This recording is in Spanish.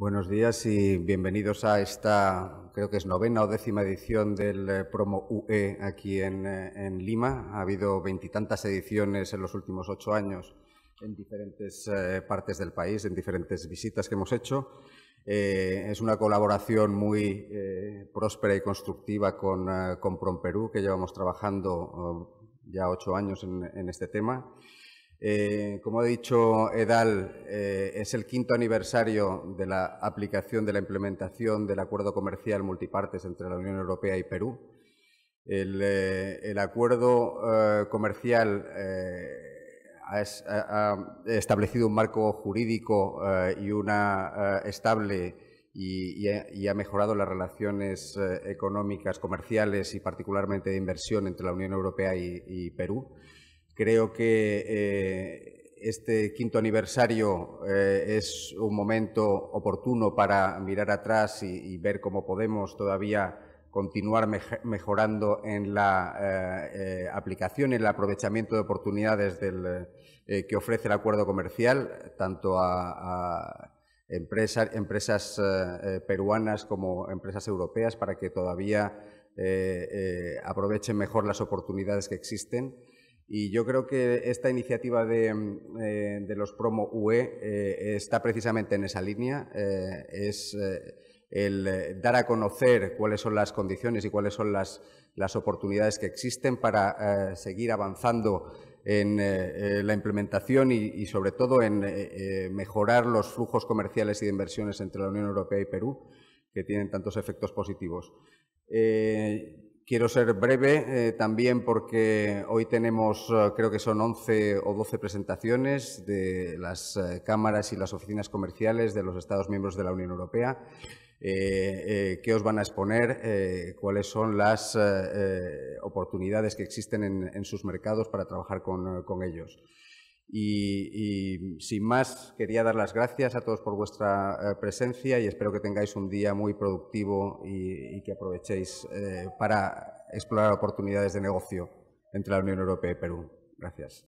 Buenos días y bienvenidos a esta, creo que es novena o décima edición del eh, promo UE aquí eh, en, Lima. Ha habido veintitantas ediciones en los últimos ocho años en diferentes eh, partes del país, en diferentes visitas que hemos hecho. es una colaboración muy próspera y constructiva con, con Perú que llevamos trabajando oh, ya ocho años en, en este tema. Eh, como ha dicho Edal, eh, es el quinto aniversario de la aplicación de la implementación del acuerdo comercial multipartes entre la Unión Europea y Perú. El, eh, acuerdo comercial ha, establecido un marco jurídico y una estable y, ha, mejorado las relaciones económicas, comerciales y particularmente de inversión entre la Unión Europea y Perú. Creo que eh, este quinto aniversario eh, es un momento oportuno para mirar atrás y, ver cómo podemos todavía continuar mejorando en la eh, aplicación, en el aprovechamiento de oportunidades que ofrece el acuerdo comercial, tanto a, empresas peruanas como empresas europeas, para que todavía aprovechen mejor las oportunidades que existen. Y yo creo que esta iniciativa de, mm, eh, los promo UE eh, está precisamente en esa línea. Eh, es el dar a conocer cuáles son las condiciones y cuáles son las, oportunidades que existen para seguir avanzando en la implementación y, sobre todo en mejorar los flujos comerciales y de inversiones entre la Unión Europea y Perú, que tienen tantos efectos positivos. Quiero ser breve eh, también porque hoy tenemos, eh, creo que son 11 o 12 presentaciones de las eh, cámaras y las oficinas comerciales de los Estados miembros de la Unión Europea. que os van a exponer, cuáles son las oportunidades que existen en, sus mercados para trabajar con ellos. Y, sin más, quería dar las gracias a todos por vuestra eh, presencia y espero que tengáis un día muy productivo y, que aprovechéis eh, para explorar oportunidades de negocio entre la Unión Europea y Perú. Gracias.